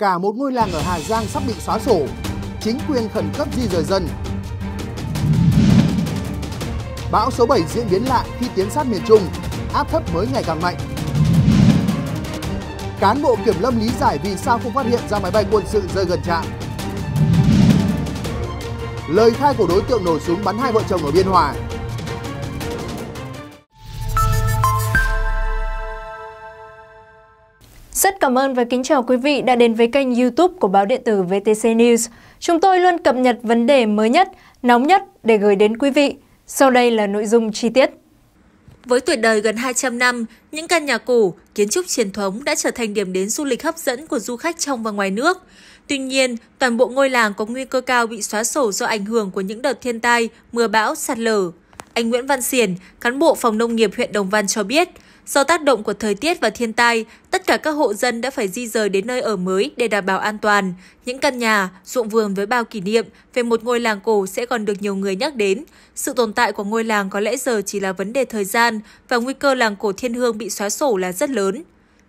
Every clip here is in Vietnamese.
Cả một ngôi làng ở Hà Giang sắp bị xóa sổ, chính quyền khẩn cấp di rời dân. Bão số 7 diễn biến lạ khi tiến sát miền Trung, áp thấp mới ngày càng mạnh. Cán bộ kiểm lâm lý giải vì sao không phát hiện ra máy bay quân sự rơi gần trạm. Lời khai của đối tượng nổ súng bắn hai vợ chồng ở Biên Hòa cảm ơn và kính chào quý vị đã đến với kênh YouTube của báo điện tử VTC News. Chúng tôi luôn cập nhật vấn đề mới nhất, nóng nhất để gửi đến quý vị. Sau đây là nội dung chi tiết. Với tuổi đời gần 200 năm, những căn nhà cổ, kiến trúc truyền thống đã trở thành điểm đến du lịch hấp dẫn của du khách trong và ngoài nước. Tuy nhiên, toàn bộ ngôi làng có nguy cơ cao bị xóa sổ do ảnh hưởng của những đợt thiên tai, mưa bão, sạt lở. Anh Nguyễn Văn Xiển, cán bộ phòng nông nghiệp huyện Đồng Văn cho biết, Do tác động của thời tiết và thiên tai, tất cả các hộ dân đã phải di rời đến nơi ở mới để đảm bảo an toàn. Những căn nhà, ruộng vườn với bao kỷ niệm về một ngôi làng cổ sẽ còn được nhiều người nhắc đến. Sự tồn tại của ngôi làng có lẽ giờ chỉ là vấn đề thời gian và nguy cơ làng cổ thiên hương bị xóa sổ là rất lớn.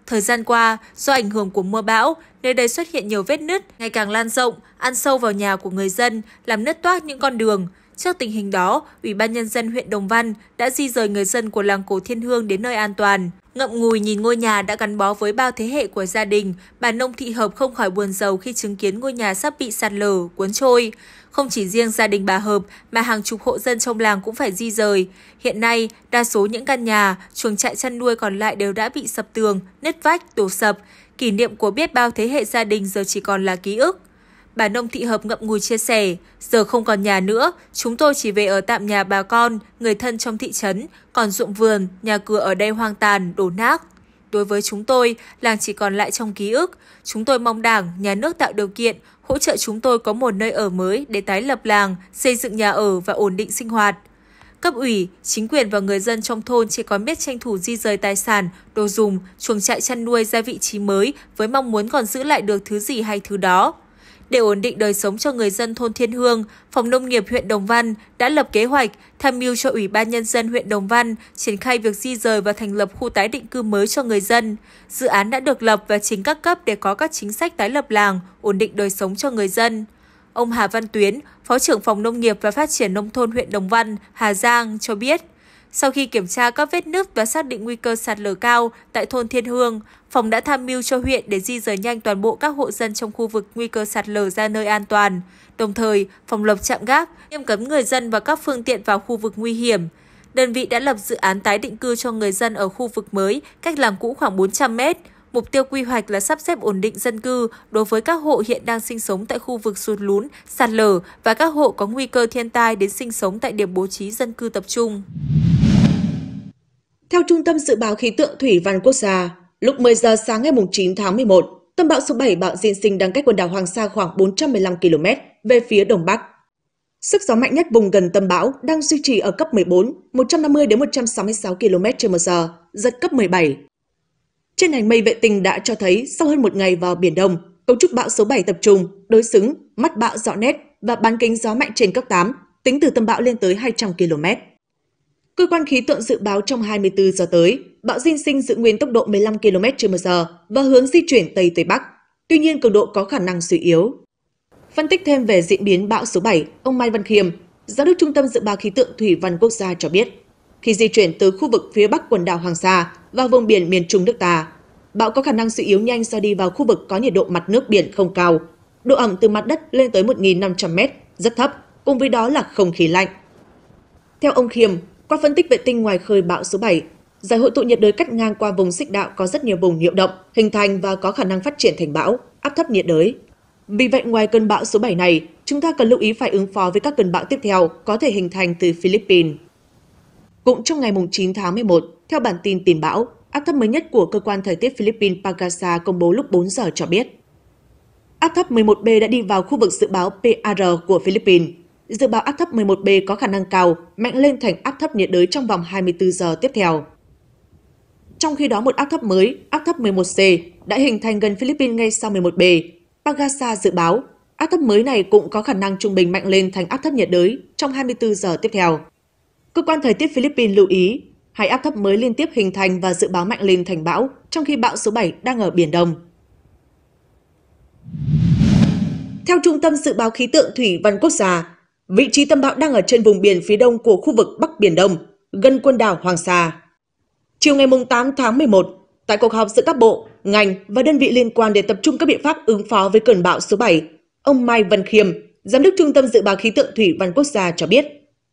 Thời gian qua, do ảnh hưởng của mưa bão, nơi đây xuất hiện nhiều vết nứt, ngày càng lan rộng, ăn sâu vào nhà của người dân, làm nứt toát những con đường. Trước tình hình đó, Ủy ban Nhân dân huyện Đồng Văn đã di rời người dân của làng cổ Thiên Hương đến nơi an toàn. Ngậm ngùi nhìn ngôi nhà đã gắn bó với bao thế hệ của gia đình, bà Nông Thị Hợp không khỏi buồn rầu khi chứng kiến ngôi nhà sắp bị sạt lở, cuốn trôi. Không chỉ riêng gia đình bà Hợp mà hàng chục hộ dân trong làng cũng phải di rời. Hiện nay, đa số những căn nhà, chuồng trại chăn nuôi còn lại đều đã bị sập tường, nứt vách, đổ sập. Kỷ niệm của biết bao thế hệ gia đình giờ chỉ còn là ký ức. Bà nông thị hợp ngậm ngùi chia sẻ, giờ không còn nhà nữa, chúng tôi chỉ về ở tạm nhà bà con, người thân trong thị trấn, còn ruộng vườn, nhà cửa ở đây hoang tàn, đổ nát. Đối với chúng tôi, làng chỉ còn lại trong ký ức. Chúng tôi mong đảng, nhà nước tạo điều kiện, hỗ trợ chúng tôi có một nơi ở mới để tái lập làng, xây dựng nhà ở và ổn định sinh hoạt. Cấp ủy, chính quyền và người dân trong thôn chỉ còn biết tranh thủ di rời tài sản, đồ dùng, chuồng trại chăn nuôi ra vị trí mới với mong muốn còn giữ lại được thứ gì hay thứ đó. Để ổn định đời sống cho người dân thôn Thiên Hương, Phòng Nông nghiệp huyện Đồng Văn đã lập kế hoạch tham mưu cho Ủy ban Nhân dân huyện Đồng Văn triển khai việc di rời và thành lập khu tái định cư mới cho người dân. Dự án đã được lập và chính các cấp để có các chính sách tái lập làng, ổn định đời sống cho người dân. Ông Hà Văn Tuyến, Phó trưởng Phòng Nông nghiệp và Phát triển Nông thôn huyện Đồng Văn, Hà Giang cho biết, sau khi kiểm tra các vết nứt và xác định nguy cơ sạt lở cao tại thôn Thiên Hương, phòng đã tham mưu cho huyện để di rời nhanh toàn bộ các hộ dân trong khu vực nguy cơ sạt lở ra nơi an toàn. Đồng thời, phòng lập trạm gác, nghiêm cấm người dân và các phương tiện vào khu vực nguy hiểm. Đơn vị đã lập dự án tái định cư cho người dân ở khu vực mới, cách làng cũ khoảng 400 mét. Mục tiêu quy hoạch là sắp xếp ổn định dân cư đối với các hộ hiện đang sinh sống tại khu vực sụt lún, sạt lở và các hộ có nguy cơ thiên tai đến sinh sống tại điểm bố trí dân cư tập trung. Theo Trung tâm Dự báo Khí tượng Thủy văn Quốc gia, lúc 10 giờ sáng ngày 9 tháng 11, tâm bão số 7 bão Diên Sinh đang cách quần đảo Hoàng Sa khoảng 415 km về phía Đông Bắc. Sức gió mạnh nhất vùng gần tâm bão đang duy trì ở cấp 14, 150 đến 166 km h giật cấp 17. Trên hành mây vệ tinh đã cho thấy sau hơn một ngày vào Biển Đông, cấu trúc bão số 7 tập trung, đối xứng, mắt bão rõ nét và bán kính gió mạnh trên cấp 8, tính từ tâm bão lên tới 200 km. Cơ quan khí tượng dự báo trong 24 giờ tới, bão Dinh Sinh giữ nguyên tốc độ 15 km h và hướng di chuyển Tây Tây Bắc. Tuy nhiên, cường độ có khả năng suy yếu. Phân tích thêm về diễn biến bão số 7, ông Mai Văn Khiêm, Giám đốc Trung tâm Dự báo Khí tượng Thủy văn Quốc gia cho biết, khi di chuyển từ khu vực phía bắc quần đảo Hoàng Sa vào vùng biển miền Trung nước ta, bão có khả năng suy yếu nhanh do đi vào khu vực có nhiệt độ mặt nước biển không cao, độ ẩm từ mặt đất lên tới 1.500 m, rất thấp, cùng với đó là không khí lạnh. Theo ông Khiêm, qua phân tích vệ tinh ngoài khơi bão số 7, giải hội tụ nhiệt đới cắt ngang qua vùng xích đạo có rất nhiều vùng nhiễu động, hình thành và có khả năng phát triển thành bão, áp thấp nhiệt đới. Vì vậy ngoài cơn bão số 7 này, chúng ta cần lưu ý phải ứng phó với các cơn bão tiếp theo có thể hình thành từ Philippines. Cũng trong ngày 9 tháng 11, theo bản tin tìm bão, áp thấp mới nhất của cơ quan thời tiết Philippines Pagasa công bố lúc 4 giờ cho biết. Áp thấp 11B đã đi vào khu vực dự báo PAR của Philippines Dự báo áp thấp 11B có khả năng cao, mạnh lên thành áp thấp nhiệt đới trong vòng 24 giờ tiếp theo. Trong khi đó một áp thấp mới, áp thấp 11C, đã hình thành gần Philippines ngay sau 11B. Pagasa dự báo áp thấp mới này cũng có khả năng trung bình mạnh lên thành áp thấp nhiệt đới trong 24 giờ tiếp theo. Cơ quan thời tiết Philippines lưu ý, hai áp thấp mới liên tiếp hình thành và dự báo mạnh lên thành bão, trong khi bão số 7 đang ở Biển Đông. Theo Trung tâm Dự báo Khí tượng Thủy văn Quốc gia, Vị trí tâm bão đang ở trên vùng biển phía đông của khu vực Bắc Biển Đông, gần quần đảo Hoàng Sa. Chiều ngày 8 tháng 11, tại cuộc họp giữa các bộ, ngành và đơn vị liên quan để tập trung các biện pháp ứng phó với cơn bão số 7, ông Mai Văn Khiêm, Giám đốc Trung tâm Dự báo Khí tượng Thủy văn Quốc gia cho biết,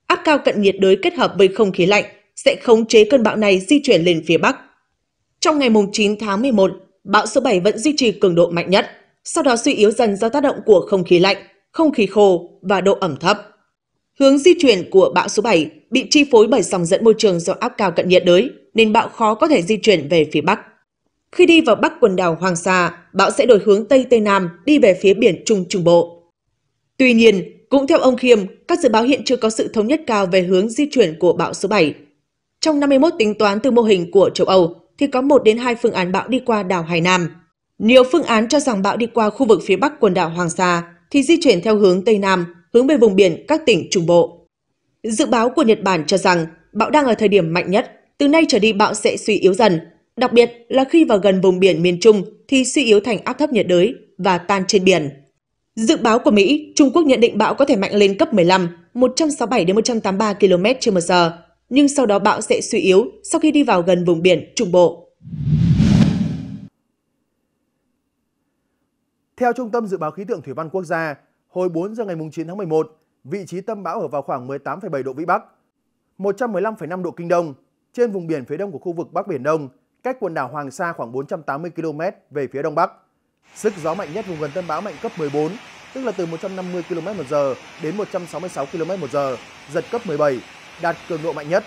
áp cao cận nhiệt đới kết hợp với không khí lạnh sẽ khống chế cơn bão này di chuyển lên phía Bắc. Trong ngày 9 tháng 11, bão số 7 vẫn duy trì cường độ mạnh nhất, sau đó suy yếu dần do tác động của không khí lạnh không khí khô và độ ẩm thấp. Hướng di chuyển của bão số 7 bị chi phối bởi dòng dẫn môi trường do áp cao cận nhiệt đới, nên bão khó có thể di chuyển về phía Bắc. Khi đi vào Bắc quần đảo Hoàng Sa, bão sẽ đổi hướng Tây Tây Nam đi về phía biển Trung Trung Bộ. Tuy nhiên, cũng theo ông Khiêm, các dự báo hiện chưa có sự thống nhất cao về hướng di chuyển của bão số 7. Trong 51 tính toán từ mô hình của châu Âu, thì có 1 đến 2 phương án bão đi qua đảo Hải Nam. Nhiều phương án cho rằng bão đi qua khu vực phía bắc quần đảo Hoàng Sa thì di chuyển theo hướng Tây Nam, hướng về vùng biển các tỉnh Trung Bộ. Dự báo của Nhật Bản cho rằng bão đang ở thời điểm mạnh nhất, từ nay trở đi bão sẽ suy yếu dần, đặc biệt là khi vào gần vùng biển miền Trung thì suy yếu thành áp thấp nhiệt đới và tan trên biển. Dự báo của Mỹ, Trung Quốc nhận định bão có thể mạnh lên cấp 15, 167 đến 183 km/h, nhưng sau đó bão sẽ suy yếu sau khi đi vào gần vùng biển Trung Bộ. Theo Trung tâm Dự báo Khí tượng Thủy văn Quốc gia, hồi 4 giờ ngày 9 tháng 11, vị trí tâm bão ở vào khoảng 18,7 độ Vĩ Bắc, 115,5 độ Kinh Đông, trên vùng biển phía đông của khu vực Bắc Biển Đông, cách quần đảo Hoàng Sa khoảng 480 km về phía đông bắc. Sức gió mạnh nhất vùng gần tâm bão mạnh cấp 14, tức là từ 150 km/h đến 166 km/h, giật cấp 17, đạt cường độ mạnh nhất.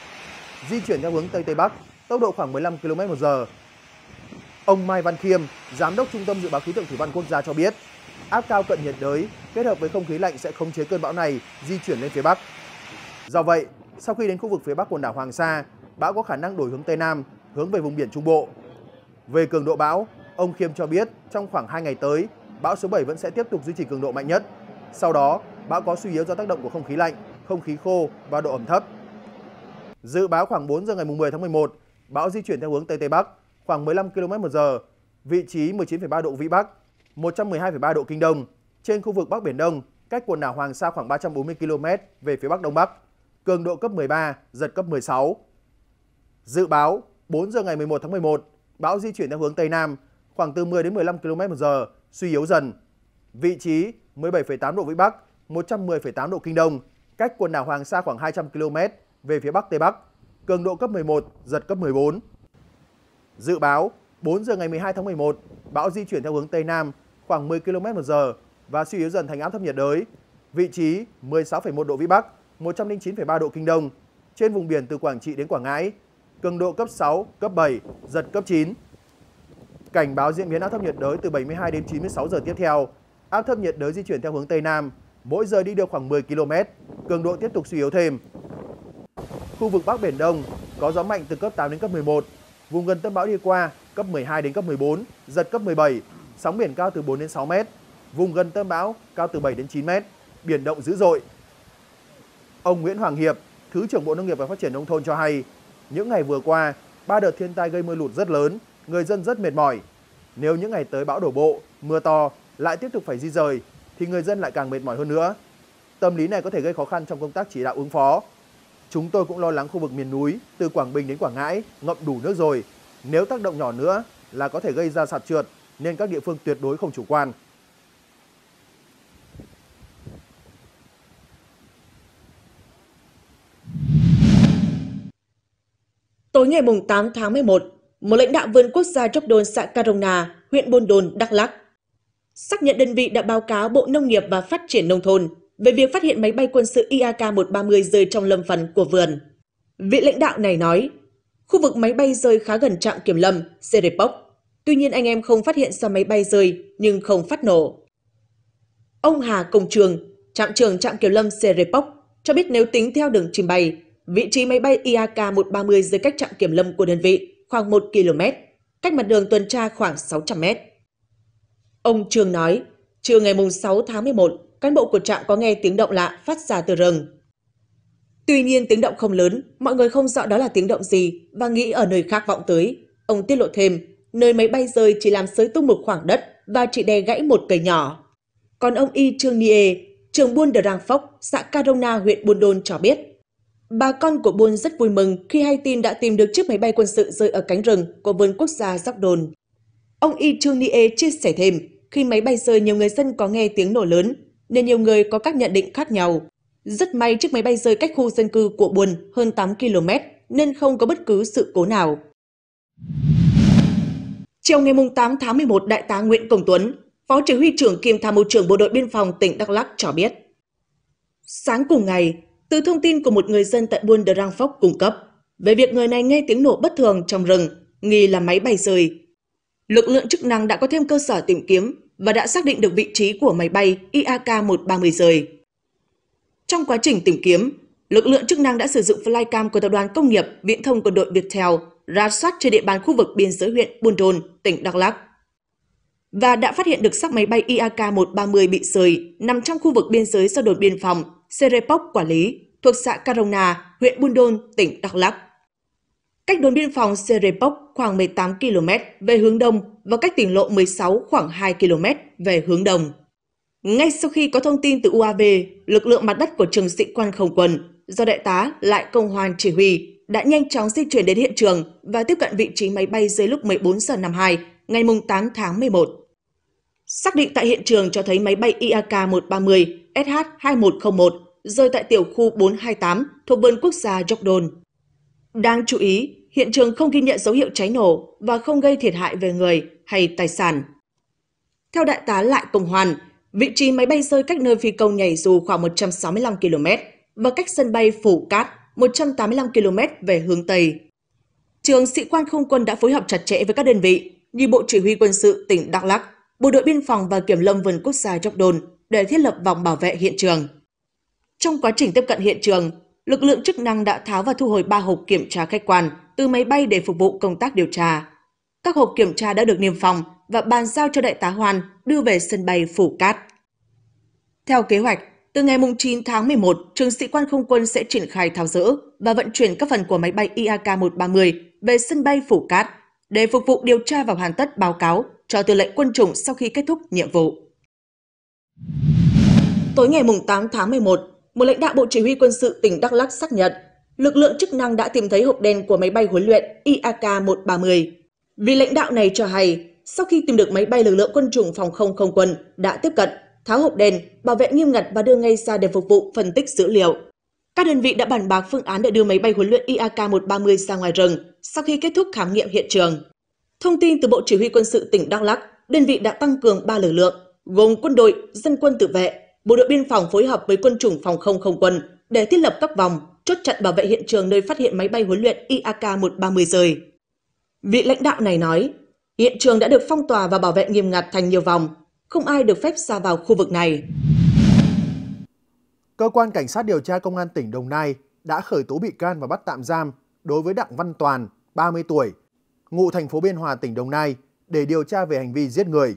Di chuyển theo hướng Tây Tây Bắc, tốc độ khoảng 15 km/h, Ông Mai Văn Khiêm, Giám đốc Trung tâm Dự báo Khí tượng Thủy văn Quốc gia cho biết, áp cao cận nhiệt đới kết hợp với không khí lạnh sẽ khống chế cơn bão này di chuyển lên phía Bắc. Do vậy, sau khi đến khu vực phía Bắc quần đảo Hoàng Sa, bão có khả năng đổi hướng Tây Nam, hướng về vùng biển Trung Bộ. Về cường độ bão, ông Khiêm cho biết trong khoảng 2 ngày tới, bão số 7 vẫn sẽ tiếp tục duy trì cường độ mạnh nhất. Sau đó, bão có suy yếu do tác động của không khí lạnh, không khí khô và độ ẩm thấp. Dự báo khoảng 4 giờ ngày 10 tháng 11, bão di chuyển theo hướng Tây Tây Bắc, khoảng 15 km h vị trí 19,3 độ Vĩ Bắc, 112,3 độ Kinh Đông, trên khu vực Bắc Biển Đông, cách quần đảo Hoàng Sa khoảng 340 km về phía Bắc Đông Bắc, cường độ cấp 13, giật cấp 16. Dự báo 4 giờ ngày 11 tháng 11, bão di chuyển theo hướng Tây Nam, khoảng từ 10 đến 15 km h suy yếu dần. Vị trí 17,8 độ Vĩ Bắc, 110,8 độ Kinh Đông, cách quần đảo Hoàng Sa khoảng 200 km về phía Bắc Tây Bắc, cường độ cấp 11, giật cấp 14. Dự báo 4 giờ ngày 12 tháng 11, bão di chuyển theo hướng Tây Nam khoảng 10 km h và suy yếu dần thành áp thấp nhiệt đới. Vị trí 16,1 độ Vĩ Bắc, 109,3 độ Kinh Đông, trên vùng biển từ Quảng Trị đến Quảng Ngãi, cường độ cấp 6, cấp 7, giật cấp 9. Cảnh báo diễn biến áp thấp nhiệt đới từ 72 đến 96 giờ tiếp theo. Áp thấp nhiệt đới di chuyển theo hướng Tây Nam, mỗi giờ đi được khoảng 10 km, cường độ tiếp tục suy yếu thêm. Khu vực Bắc Biển Đông có gió mạnh từ cấp 8 đến cấp 11, Vùng gần tâm bão đi qua, cấp 12 đến cấp 14, giật cấp 17, sóng biển cao từ 4 đến 6 mét. Vùng gần tâm bão cao từ 7 đến 9 mét, biển động dữ dội. Ông Nguyễn Hoàng Hiệp, Thứ trưởng Bộ Nông nghiệp và Phát triển Nông thôn cho hay, những ngày vừa qua, ba đợt thiên tai gây mưa lụt rất lớn, người dân rất mệt mỏi. Nếu những ngày tới bão đổ bộ, mưa to, lại tiếp tục phải di rời, thì người dân lại càng mệt mỏi hơn nữa. Tâm lý này có thể gây khó khăn trong công tác chỉ đạo ứng phó, Chúng tôi cũng lo lắng khu vực miền núi từ Quảng Bình đến Quảng Ngãi ngậm đủ nước rồi. Nếu tác động nhỏ nữa là có thể gây ra sạt trượt nên các địa phương tuyệt đối không chủ quan. Tối ngày 8 tháng 11, một lãnh đạo vườn quốc gia Tróc Đôn xã Carona, huyện Buôn Đôn, Đắk Lắk xác nhận đơn vị đã báo cáo Bộ Nông nghiệp và Phát triển Nông thôn về việc phát hiện máy bay quân sự IAK-130 rơi trong lâm phần của vườn. Vị lãnh đạo này nói, khu vực máy bay rơi khá gần trạm kiểm lâm, Serepok. Tuy nhiên anh em không phát hiện ra máy bay rơi, nhưng không phát nổ. Ông Hà Công Trường, trạm trưởng trạm kiểm lâm Serepok, cho biết nếu tính theo đường trình bày, vị trí máy bay IAK-130 rơi cách trạm kiểm lâm của đơn vị khoảng 1 km, cách mặt đường tuần tra khoảng 600 m. Ông Trường nói, trưa ngày 6 tháng 11, cán bộ của trạm có nghe tiếng động lạ phát ra từ rừng. Tuy nhiên tiếng động không lớn, mọi người không rõ đó là tiếng động gì và nghĩ ở nơi khác vọng tới. Ông tiết lộ thêm, nơi máy bay rơi chỉ làm sới tung một khoảng đất và chỉ đè gãy một cây nhỏ. Còn ông Y Trương Nie, trường buôn Đờ Rang Phốc, xã Carona, huyện Buôn Đôn cho biết, bà con của buôn rất vui mừng khi hay tin đã tìm được chiếc máy bay quân sự rơi ở cánh rừng của vườn quốc gia Dóc Đồn. Ông Y Trương Nie chia sẻ thêm, khi máy bay rơi nhiều người dân có nghe tiếng nổ lớn nên nhiều người có các nhận định khác nhau. Rất may chiếc máy bay rơi cách khu dân cư của Buồn hơn 8 km nên không có bất cứ sự cố nào. Chiều ngày 8 tháng 11, Đại tá Nguyễn Công Tuấn, Phó Chỉ huy trưởng kiêm tham mưu trưởng Bộ đội Biên phòng tỉnh Đắk Lắk cho biết. Sáng cùng ngày, từ thông tin của một người dân tại Buôn Đờ Rang Phóc cung cấp về việc người này nghe tiếng nổ bất thường trong rừng, nghi là máy bay rơi. Lực lượng chức năng đã có thêm cơ sở tìm kiếm và đã xác định được vị trí của máy bay IAK-130 rời. Trong quá trình tìm kiếm, lực lượng chức năng đã sử dụng flycam của tập đoàn công nghiệp viễn thông quân đội Viettel ra soát trên địa bàn khu vực biên giới huyện Buôn Đôn, tỉnh Đắk Lắk và đã phát hiện được xác máy bay IAK-130 bị rời nằm trong khu vực biên giới do đồn biên phòng Serepok quản lý thuộc xã Carona, huyện Buôn Đôn, tỉnh Đắk Lắk cách đồn biên phòng Serepok khoảng 18 km về hướng đông và cách tỉnh lộ 16 khoảng 2 km về hướng đông. Ngay sau khi có thông tin từ UAV, lực lượng mặt đất của trường sĩ quan không quân do đại tá Lại Công Hoàn chỉ huy đã nhanh chóng di chuyển đến hiện trường và tiếp cận vị trí máy bay dưới lúc 14 giờ 52 ngày 8 tháng 11. Xác định tại hiện trường cho thấy máy bay IAK-130 SH-2101 rơi tại tiểu khu 428 thuộc vườn quốc gia Jordan. Đáng chú ý, hiện trường không ghi nhận dấu hiệu cháy nổ và không gây thiệt hại về người hay tài sản. Theo đại tá Lại Công Hoàn, vị trí máy bay rơi cách nơi phi công nhảy dù khoảng 165 km và cách sân bay Phủ Cát 185 km về hướng Tây. Trường sĩ quan không quân đã phối hợp chặt chẽ với các đơn vị như Bộ Chỉ huy Quân sự tỉnh Đắk Lắk, Bộ đội Biên phòng và Kiểm lâm vườn quốc gia Chóc Đồn để thiết lập vòng bảo vệ hiện trường. Trong quá trình tiếp cận hiện trường, lực lượng chức năng đã tháo và thu hồi 3 hộp kiểm tra khách quan từ máy bay để phục vụ công tác điều tra. Các hộp kiểm tra đã được niêm phòng và bàn giao cho đại tá Hoan đưa về sân bay Phủ Cát. Theo kế hoạch, từ ngày 9 tháng 11, trường sĩ quan không quân sẽ triển khai tháo rỡ và vận chuyển các phần của máy bay IAK-130 về sân bay Phủ Cát để phục vụ điều tra và hoàn tất báo cáo cho tư lệnh quân chủng sau khi kết thúc nhiệm vụ. Tối ngày 8 tháng 11, một lãnh đạo Bộ Chỉ huy Quân sự tỉnh Đắk lắc xác nhận lực lượng chức năng đã tìm thấy hộp đen của máy bay huấn luyện IAK-130. vì lãnh đạo này cho hay, sau khi tìm được máy bay lực lượng quân chủng phòng không không quân đã tiếp cận, tháo hộp đen, bảo vệ nghiêm ngặt và đưa ngay ra để phục vụ phân tích dữ liệu. Các đơn vị đã bàn bạc phương án để đưa máy bay huấn luyện IAK-130 ra ngoài rừng sau khi kết thúc khám nghiệm hiện trường. Thông tin từ Bộ Chỉ huy Quân sự tỉnh Đắk Lắk, đơn vị đã tăng cường 3 lực lượng, gồm quân đội, dân quân tự vệ Bộ đội biên phòng phối hợp với quân chủng phòng không không quân để thiết lập các vòng, chốt chặn bảo vệ hiện trường nơi phát hiện máy bay huấn luyện IAK-130 rời. Vị lãnh đạo này nói, hiện trường đã được phong tỏa và bảo vệ nghiêm ngặt thành nhiều vòng, không ai được phép ra vào khu vực này. Cơ quan Cảnh sát điều tra Công an tỉnh Đồng Nai đã khởi tố bị can và bắt tạm giam đối với Đặng Văn Toàn, 30 tuổi, ngụ thành phố Biên Hòa, tỉnh Đồng Nai để điều tra về hành vi giết người.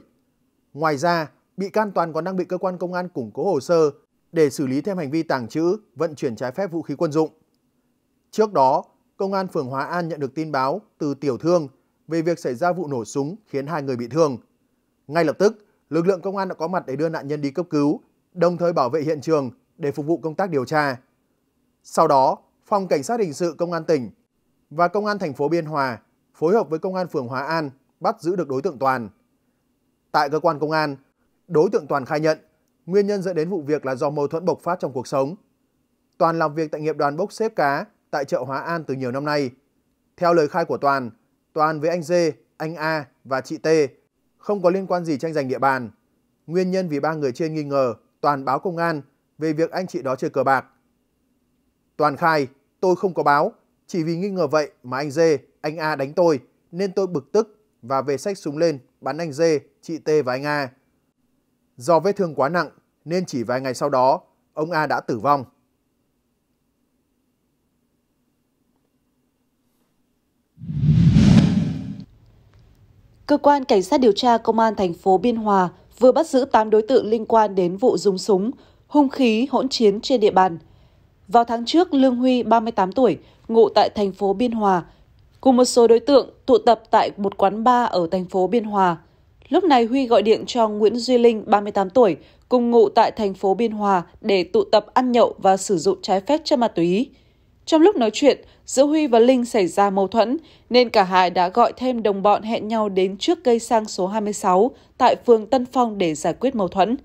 Ngoài ra, bị can Toàn còn đang bị cơ quan công an củng cố hồ sơ để xử lý thêm hành vi tàng trữ, vận chuyển trái phép vũ khí quân dụng. Trước đó, công an phường Hóa An nhận được tin báo từ tiểu thương về việc xảy ra vụ nổ súng khiến hai người bị thương. Ngay lập tức, lực lượng công an đã có mặt để đưa nạn nhân đi cấp cứu, đồng thời bảo vệ hiện trường để phục vụ công tác điều tra. Sau đó, phòng cảnh sát hình sự công an tỉnh và công an thành phố Biên Hòa phối hợp với công an phường Hóa An bắt giữ được đối tượng Toàn. Tại cơ quan công an, Đối tượng Toàn khai nhận, nguyên nhân dẫn đến vụ việc là do mâu thuẫn bộc phát trong cuộc sống. Toàn làm việc tại nghiệp đoàn bốc xếp cá tại chợ Hóa An từ nhiều năm nay. Theo lời khai của Toàn, Toàn với anh Dê, anh A và chị T không có liên quan gì tranh giành địa bàn. Nguyên nhân vì ba người trên nghi ngờ Toàn báo công an về việc anh chị đó chơi cờ bạc. Toàn khai, tôi không có báo, chỉ vì nghi ngờ vậy mà anh Dê, anh A đánh tôi nên tôi bực tức và về sách súng lên bắn anh Dê, chị T và anh A. Do vết thương quá nặng nên chỉ vài ngày sau đó, ông A đã tử vong. Cơ quan Cảnh sát điều tra Công an thành phố Biên Hòa vừa bắt giữ 8 đối tượng liên quan đến vụ dùng súng, hung khí hỗn chiến trên địa bàn. Vào tháng trước, Lương Huy, 38 tuổi, ngụ tại thành phố Biên Hòa, cùng một số đối tượng tụ tập tại một quán bar ở thành phố Biên Hòa Lúc này Huy gọi điện cho Nguyễn Duy Linh, 38 tuổi, cùng ngụ tại thành phố Biên Hòa để tụ tập ăn nhậu và sử dụng trái phép chất ma túy. Trong lúc nói chuyện, giữa Huy và Linh xảy ra mâu thuẫn, nên cả hai đã gọi thêm đồng bọn hẹn nhau đến trước cây sang số 26 tại phường Tân Phong để giải quyết mâu thuẫn.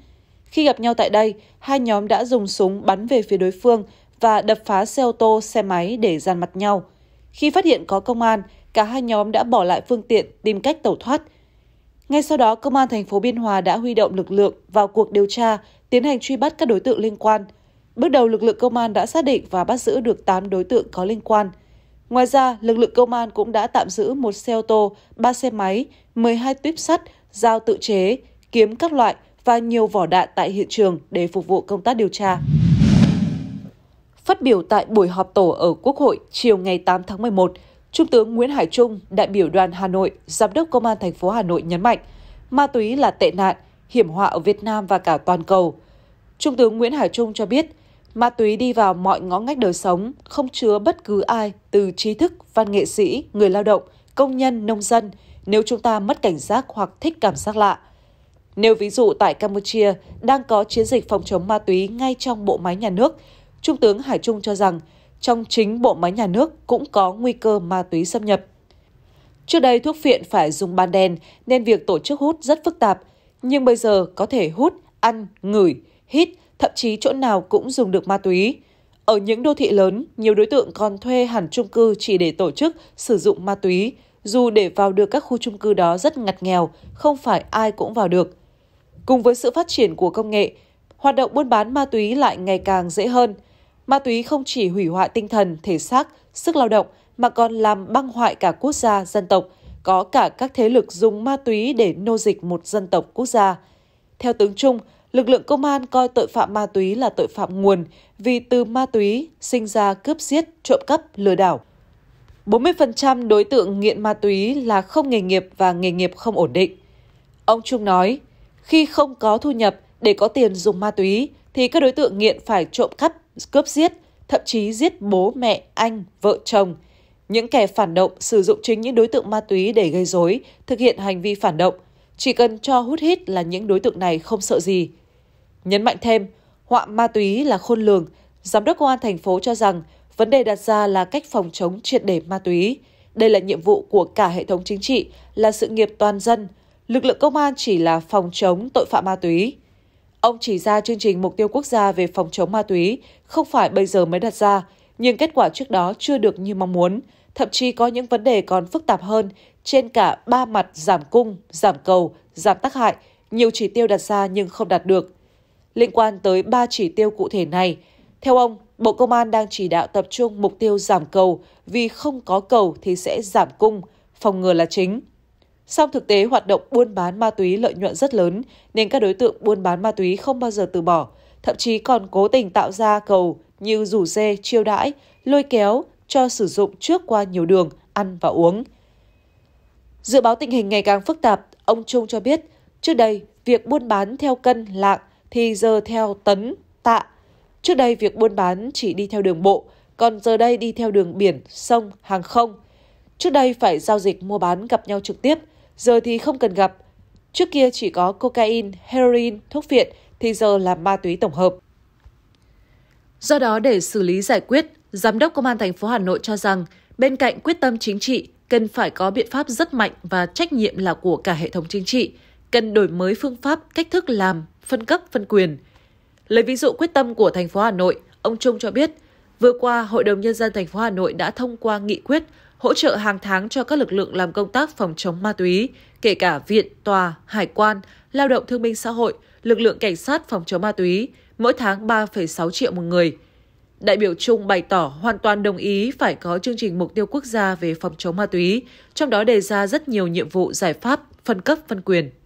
Khi gặp nhau tại đây, hai nhóm đã dùng súng bắn về phía đối phương và đập phá xe ô tô, xe máy để dàn mặt nhau. Khi phát hiện có công an, cả hai nhóm đã bỏ lại phương tiện tìm cách tẩu thoát – ngay sau đó, Công an thành phố Biên Hòa đã huy động lực lượng vào cuộc điều tra, tiến hành truy bắt các đối tượng liên quan. Bước đầu, lực lượng công an đã xác định và bắt giữ được 8 đối tượng có liên quan. Ngoài ra, lực lượng công an cũng đã tạm giữ một xe ô tô, 3 xe máy, 12 tuyếp sắt, dao tự chế, kiếm các loại và nhiều vỏ đạn tại hiện trường để phục vụ công tác điều tra. Phát biểu tại buổi họp tổ ở Quốc hội chiều ngày 8 tháng 11, Trung tướng Nguyễn Hải Trung, đại biểu đoàn Hà Nội, Giám đốc Công an thành phố Hà Nội nhấn mạnh, ma túy là tệ nạn, hiểm họa ở Việt Nam và cả toàn cầu. Trung tướng Nguyễn Hải Trung cho biết, ma túy đi vào mọi ngõ ngách đời sống, không chứa bất cứ ai từ trí thức, văn nghệ sĩ, người lao động, công nhân, nông dân nếu chúng ta mất cảnh giác hoặc thích cảm giác lạ. Nếu ví dụ tại Campuchia đang có chiến dịch phòng chống ma túy ngay trong bộ máy nhà nước, Trung tướng Hải Trung cho rằng trong chính bộ máy nhà nước cũng có nguy cơ ma túy xâm nhập. Trước đây thuốc phiện phải dùng ban đèn nên việc tổ chức hút rất phức tạp, nhưng bây giờ có thể hút, ăn, ngửi, hít, thậm chí chỗ nào cũng dùng được ma túy. Ở những đô thị lớn, nhiều đối tượng còn thuê hẳn chung cư chỉ để tổ chức sử dụng ma túy, dù để vào được các khu chung cư đó rất ngặt nghèo, không phải ai cũng vào được. Cùng với sự phát triển của công nghệ, hoạt động buôn bán ma túy lại ngày càng dễ hơn – Ma túy không chỉ hủy hoại tinh thần, thể xác, sức lao động mà còn làm băng hoại cả quốc gia, dân tộc, có cả các thế lực dùng ma túy để nô dịch một dân tộc quốc gia. Theo tướng Trung, lực lượng công an coi tội phạm ma túy là tội phạm nguồn vì từ ma túy sinh ra cướp giết, trộm cắp, lừa đảo. 40% đối tượng nghiện ma túy là không nghề nghiệp và nghề nghiệp không ổn định. Ông Trung nói, khi không có thu nhập để có tiền dùng ma túy thì các đối tượng nghiện phải trộm cắp, cướp giết, thậm chí giết bố mẹ, anh, vợ chồng. Những kẻ phản động sử dụng chính những đối tượng ma túy để gây rối, thực hiện hành vi phản động. Chỉ cần cho hút hít là những đối tượng này không sợ gì. Nhấn mạnh thêm, họa ma túy là khôn lường. Giám đốc Công an thành phố cho rằng vấn đề đặt ra là cách phòng chống triệt để ma túy. Đây là nhiệm vụ của cả hệ thống chính trị, là sự nghiệp toàn dân. Lực lượng công an chỉ là phòng chống tội phạm ma túy. Ông chỉ ra chương trình mục tiêu quốc gia về phòng chống ma túy không phải bây giờ mới đặt ra, nhưng kết quả trước đó chưa được như mong muốn, thậm chí có những vấn đề còn phức tạp hơn trên cả ba mặt giảm cung, giảm cầu, giảm tác hại, nhiều chỉ tiêu đặt ra nhưng không đạt được. Liên quan tới ba chỉ tiêu cụ thể này, theo ông, Bộ Công an đang chỉ đạo tập trung mục tiêu giảm cầu vì không có cầu thì sẽ giảm cung, phòng ngừa là chính. Song thực tế hoạt động buôn bán ma túy lợi nhuận rất lớn nên các đối tượng buôn bán ma túy không bao giờ từ bỏ, thậm chí còn cố tình tạo ra cầu như rủ dê, chiêu đãi, lôi kéo cho sử dụng trước qua nhiều đường, ăn và uống. Dự báo tình hình ngày càng phức tạp, ông Trung cho biết trước đây việc buôn bán theo cân lạng thì giờ theo tấn, tạ. Trước đây việc buôn bán chỉ đi theo đường bộ, còn giờ đây đi theo đường biển, sông, hàng không. Trước đây phải giao dịch mua bán gặp nhau trực tiếp, giờ thì không cần gặp. Trước kia chỉ có cocaine, heroin, thuốc viện, thì giờ là ma túy tổng hợp. Do đó để xử lý giải quyết, Giám đốc Công an thành phố Hà Nội cho rằng bên cạnh quyết tâm chính trị cần phải có biện pháp rất mạnh và trách nhiệm là của cả hệ thống chính trị, cần đổi mới phương pháp, cách thức làm, phân cấp, phân quyền. Lấy ví dụ quyết tâm của thành phố Hà Nội, ông Trung cho biết, vừa qua Hội đồng nhân dân thành phố Hà Nội đã thông qua nghị quyết hỗ trợ hàng tháng cho các lực lượng làm công tác phòng chống ma túy, kể cả viện, tòa, hải quan, lao động thương minh xã hội, lực lượng cảnh sát phòng chống ma túy, mỗi tháng 3,6 triệu một người. Đại biểu Trung bày tỏ hoàn toàn đồng ý phải có chương trình mục tiêu quốc gia về phòng chống ma túy, trong đó đề ra rất nhiều nhiệm vụ giải pháp, phân cấp phân quyền.